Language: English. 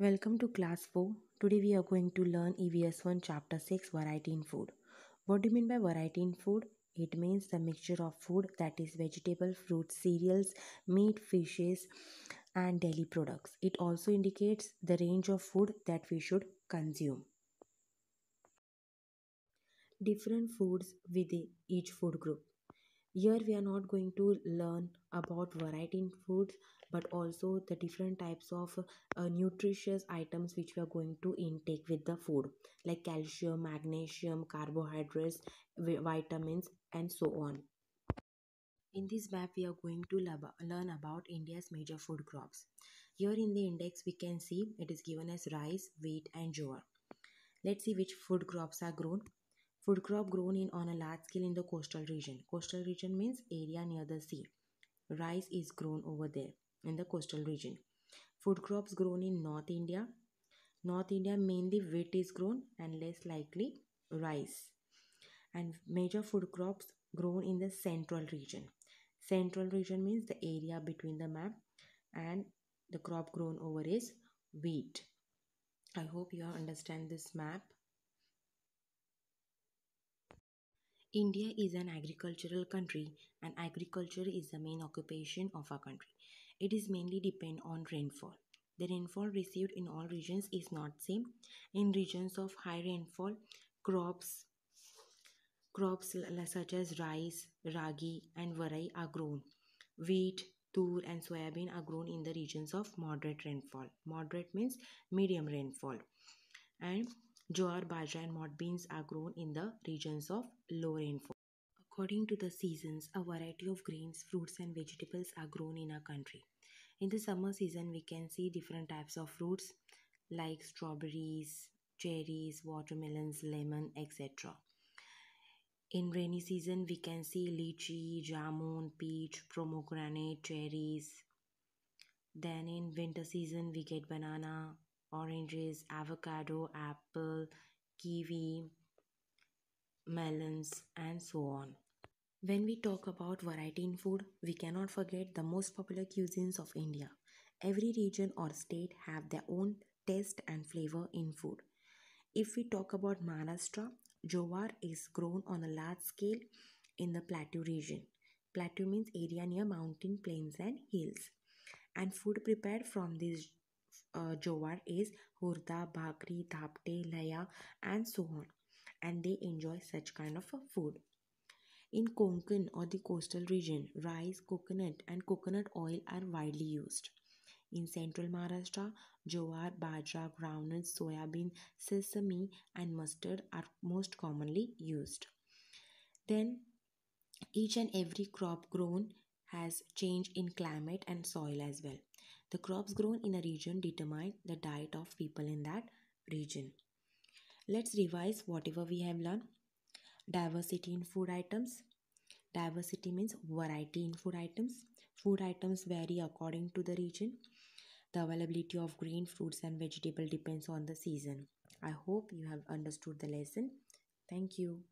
Welcome to class 4. Today we are going to learn EVS 1 chapter 6 variety in food. What do you mean by variety in food? It means the mixture of food that is vegetable, fruit, cereals, meat, fishes and daily products. It also indicates the range of food that we should consume. Different foods with each food group. Here we are not going to learn about variety in foods but also the different types of uh, nutritious items which we are going to intake with the food like calcium, magnesium, carbohydrates, vitamins and so on. In this map we are going to learn about India's major food crops. Here in the index we can see it is given as rice, wheat and jowar. Let's see which food crops are grown Food crop grown in on a large scale in the coastal region. Coastal region means area near the sea. Rice is grown over there in the coastal region. Food crops grown in North India. North India mainly wheat is grown and less likely rice. And major food crops grown in the central region. Central region means the area between the map and the crop grown over is wheat. I hope you understand this map. India is an agricultural country and agriculture is the main occupation of our country. It is mainly depend on rainfall. The rainfall received in all regions is not same. In regions of high rainfall, crops crops such as rice, ragi and varai are grown. Wheat, tur and soybean are grown in the regions of moderate rainfall. Moderate means medium rainfall. And Jowar, bajra and mod beans are grown in the regions of low rainfall. According to the seasons, a variety of grains, fruits and vegetables are grown in our country. In the summer season, we can see different types of fruits like strawberries, cherries, watermelons, lemon, etc. In rainy season, we can see lychee, jamun, peach, pomegranate, cherries. Then in winter season, we get banana, oranges, avocado, apple, kiwi, melons, and so on. When we talk about variety in food, we cannot forget the most popular cuisines of India. Every region or state have their own taste and flavor in food. If we talk about Maharashtra, jowar is grown on a large scale in the plateau region. Plateau means area near mountain plains and hills. And food prepared from these uh, jowar is hurda bhakri thapte laya and so on and they enjoy such kind of food in konkan or the coastal region rice coconut and coconut oil are widely used in central maharashtra jowar bajra groundnut soybean sesame and mustard are most commonly used then each and every crop grown has change in climate and soil as well the crops grown in a region determine the diet of people in that region. Let's revise whatever we have learned. Diversity in food items. Diversity means variety in food items. Food items vary according to the region. The availability of green fruits and vegetable depends on the season. I hope you have understood the lesson. Thank you.